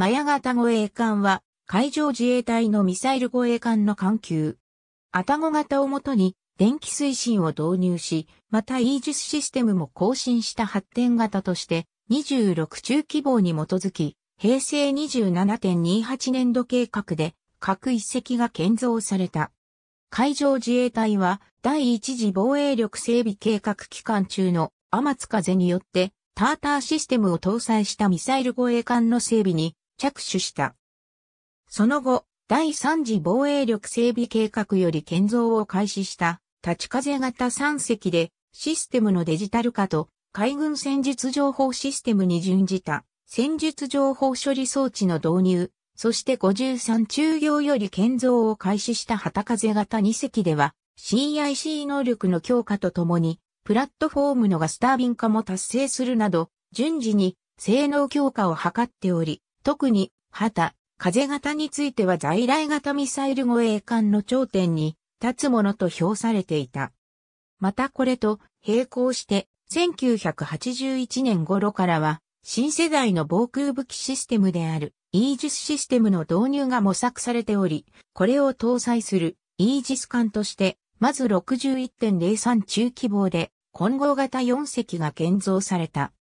マヤ型護衛艦は海上自衛隊のミサイル護衛艦の艦級。アタゴ型をもとに電気推進を導入し、またイージスシステムも更新した発展型として26中規模に基づき、平成27.28年度計画で各一隻が建造された。海上自衛隊は第一次防衛力整備計画期間中の天津風によってターターシステムを搭載したミサイル護衛艦の整備に着手した。その後、第3次防衛力整備計画より建造を開始した立ち風型3隻でシステムのデジタル化と海軍戦術情報システムに準じた戦術情報処理装置の導入、そして53中業より建造を開始した旗風型2隻では CIC 能力の強化とともにプラットフォームのガスタービン化も達成するなど順次に性能強化を図っており、特に、旗、風型については在来型ミサイル護衛艦の頂点に立つものと評されていた。またこれと並行して、1981年頃からは、新世代の防空武器システムである、イージスシステムの導入が模索されており、これを搭載する、イージス艦として、まず61.03中規模で、混合型4隻が建造された。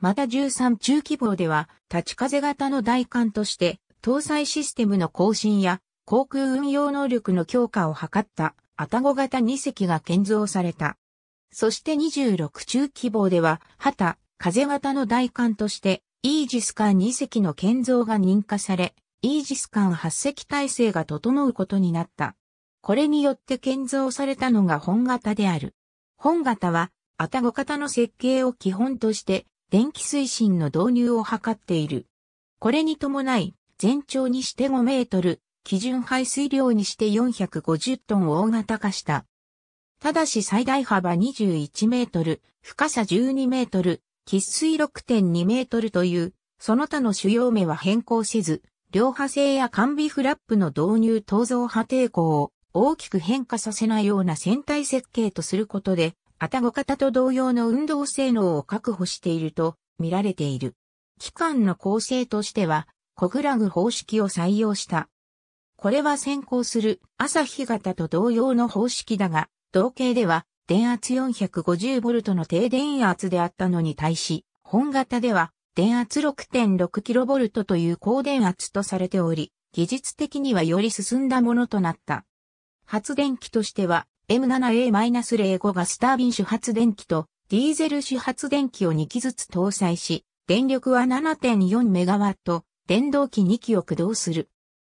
また13中規模では、立ち風型の代艦として、搭載システムの更新や、航空運用能力の強化を図った、アタゴ型2隻が建造された。そして26中規模では、旗、風型の代艦として、イージス艦2隻の建造が認可され、イージス艦8隻体制が整うことになった。これによって建造されたのが本型である。本型は、アタゴ型の設計を基本として、電気推進の導入を図っている。これに伴い、全長にして5メートル、基準排水量にして450トンを大型化した。ただし最大幅21メートル、深さ12メートル、喫水6.2メートルという、その他の主要目は変更せず、両派性や完備フラップの導入等造派抵抗を大きく変化させないような船体設計とすることで、アタゴ型と同様の運動性能を確保していると見られている。機関の構成としては、コグラグ方式を採用した。これは先行する朝日型と同様の方式だが、同型では電圧 450V の低電圧であったのに対し、本型では電圧 6.6kV という高電圧とされており、技術的にはより進んだものとなった。発電機としては M7A-05 がスタービン主発電機とディーゼル主発電機を2機ずつ搭載し、電力は7 4メガワット、電動機2機を駆動する。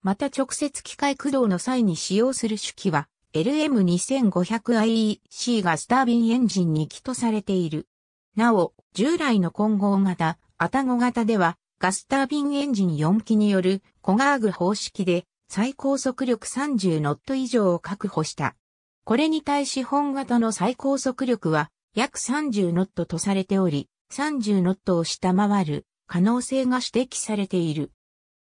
また直接機械駆動の際に使用する主機は LM2500IEC がスタービンエンジン2機とされている。なお、従来の混合型、アタゴ型では、ガスタービンエンジン4機によるコガーグ方式で最高速力30ノット以上を確保した。これに対し本型の最高速力は約30ノットとされており、30ノットを下回る可能性が指摘されている。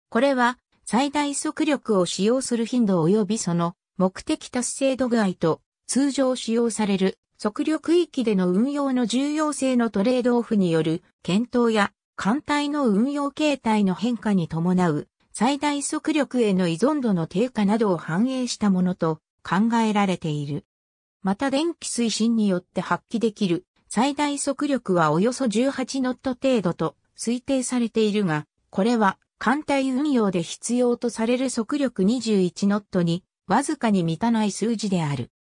これは最大速力を使用する頻度及びその目的達成度具合と通常使用される速力域での運用の重要性のトレードオフによる検討や艦隊の運用形態の変化に伴う最大速力への依存度の低下などを反映したものと考えられている。また電気推進によって発揮できる最大速力はおよそ18ノット程度と推定されているが、これは艦隊運用で必要とされる速力21ノットにわずかに満たない数字である。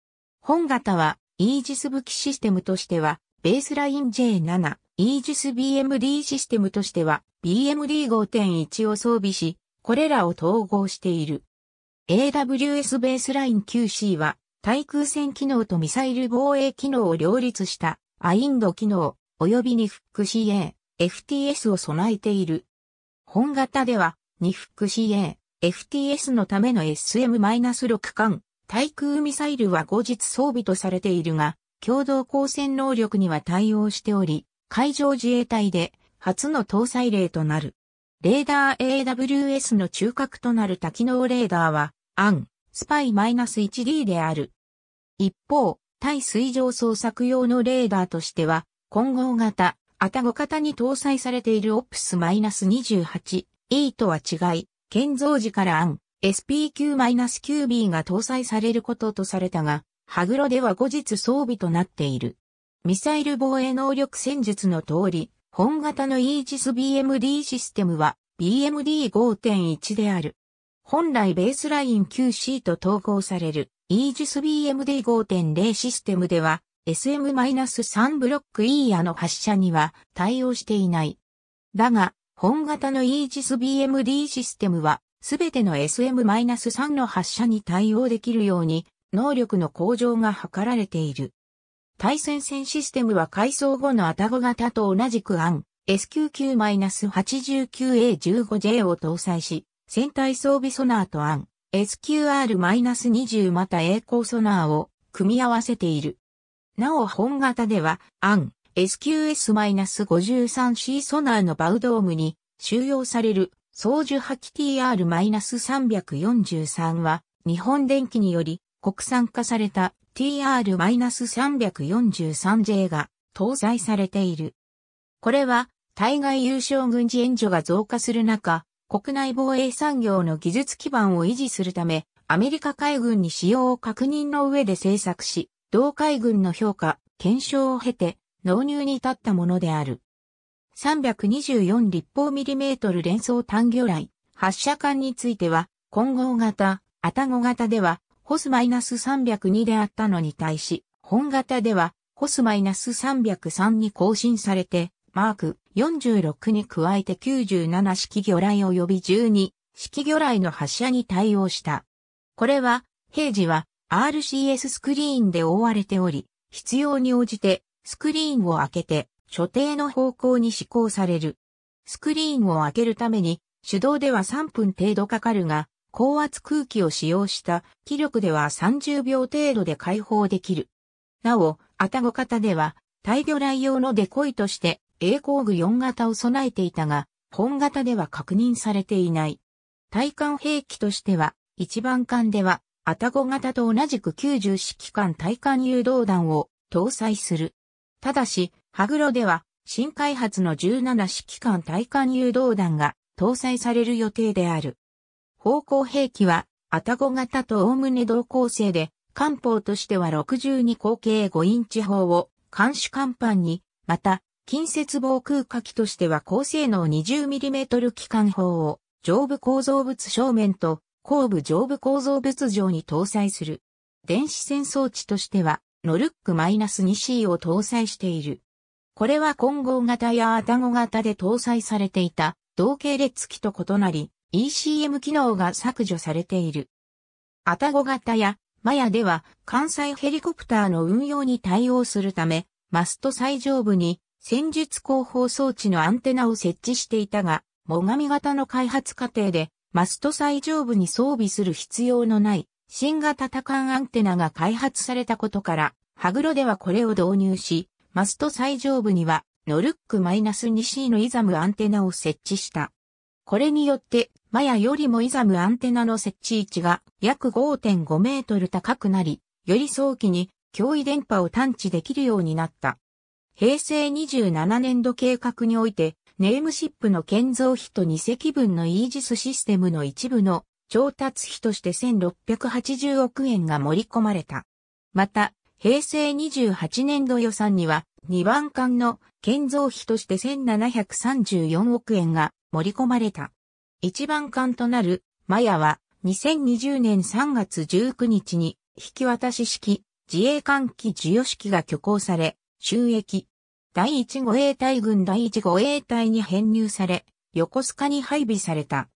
本型はイージス武器システムとしてはベースライン J7、イージス BMD システムとしては BMD5.1 を装備し、これらを統合している。AWS ベースライン QC は、対空戦機能とミサイル防衛機能を両立した、アインド機能、及びニフック CA、FTS を備えている。本型では、ニフック CA、FTS のための SM-6 艦、対空ミサイルは後日装備とされているが、共同抗戦能力には対応しており、海上自衛隊で初の搭載例となる。レーダー AWS の中核となる多機能レーダーは、アン、スパイ -1D である。一方、対水上捜索用のレーダーとしては、混合型、アタゴ型に搭載されているオプス -28E とは違い、建造時からアン、SP9-9B が搭載されることとされたが、ハグロでは後日装備となっている。ミサイル防衛能力戦術の通り、本型のイージス BMD システムは BMD5.1 である。本来ベースライン QC と統合される EGIS-BMD5.0 システムでは SM-3 ブロック E ーの発射には対応していない。だが、本型の EGIS-BMD システムはすべての SM-3 の発射に対応できるように能力の向上が図られている。対戦線システムは改装後のアタゴ型と同じく案 SQQ-89A15J を搭載し、船体装備ソナーとアン、SQR-20 また栄光ソナーを組み合わせている。なお本型では、アン、SQS-53C ソナーのバウドームに収容される操縦破棄 TR-343 は日本電機により国産化された TR-343J が搭載されている。これは対外優勝軍事援助が増加する中、国内防衛産業の技術基盤を維持するため、アメリカ海軍に使用を確認の上で制作し、同海軍の評価、検証を経て、納入に至ったものである。324立方ミリメートル連装単魚雷、発射管については、混合型、アタゴ型では、ホスマイナス302であったのに対し、本型では、ホスマイナス303に更新されて、マーク46に加えて97式魚雷及び12式魚雷の発射に対応した。これは、平時は RCS スクリーンで覆われており、必要に応じてスクリーンを開けて所定の方向に施行される。スクリーンを開けるために手動では3分程度かかるが、高圧空気を使用した気力では30秒程度で解放できる。なお、アタゴ型では、対魚雷用のデコイとして栄光具4型を備えていたが、本型では確認されていない。対艦兵器としては、一番艦では、アタゴ型と同じく90式艦対艦誘導弾を搭載する。ただし、ハグロでは、新開発の17式艦対艦誘導弾が搭載される予定である。方向兵器は、アタゴ型とおおむね同構成で、艦砲としては62口径5インチ砲を、艦首艦板に、また、近接防空火器としては高性能 20mm 機関砲を上部構造物正面と後部上部構造物上に搭載する。電子戦装置としてはノルック -2C を搭載している。これは混合型やアタゴ型で搭載されていた同系列機と異なり ECM 機能が削除されている。アタゴ型やマヤでは関西ヘリコプターの運用に対応するためマスト最上部に戦術広報装置のアンテナを設置していたが、最上型の開発過程で、マスト最上部に装備する必要のない、新型多ンアンテナが開発されたことから、ハグロではこれを導入し、マスト最上部には、ノルック -2C のイザムアンテナを設置した。これによって、マヤよりもイザムアンテナの設置位置が約5.5メートル高くなり、より早期に脅威電波を探知できるようになった。平成27年度計画において、ネームシップの建造費と2隻分のイージスシステムの一部の調達費として1680億円が盛り込まれた。また、平成28年度予算には、2番艦の建造費として1734億円が盛り込まれた。1番艦となる、マヤは、2020年3月19日に、引き渡し式、自衛艦機授与式が挙行され、収益、第1護衛隊軍第1護衛隊に編入され、横須賀に配備された。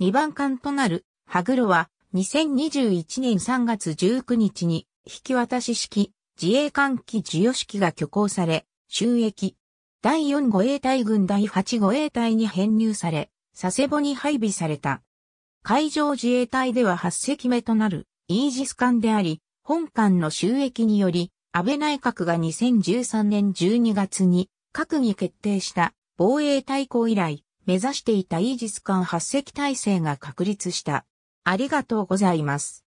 2番艦となる、グロは、2021年3月19日に、引き渡し式、自衛艦機授与式が挙行され、収益。第4護衛隊軍第8護衛隊に編入され、佐世保に配備された。海上自衛隊では8隻目となるイージス艦であり、本艦の収益により、安倍内閣が2013年12月に閣議決定した防衛大綱以来、目指していたイージス艦8隻体制が確立した。ありがとうございます。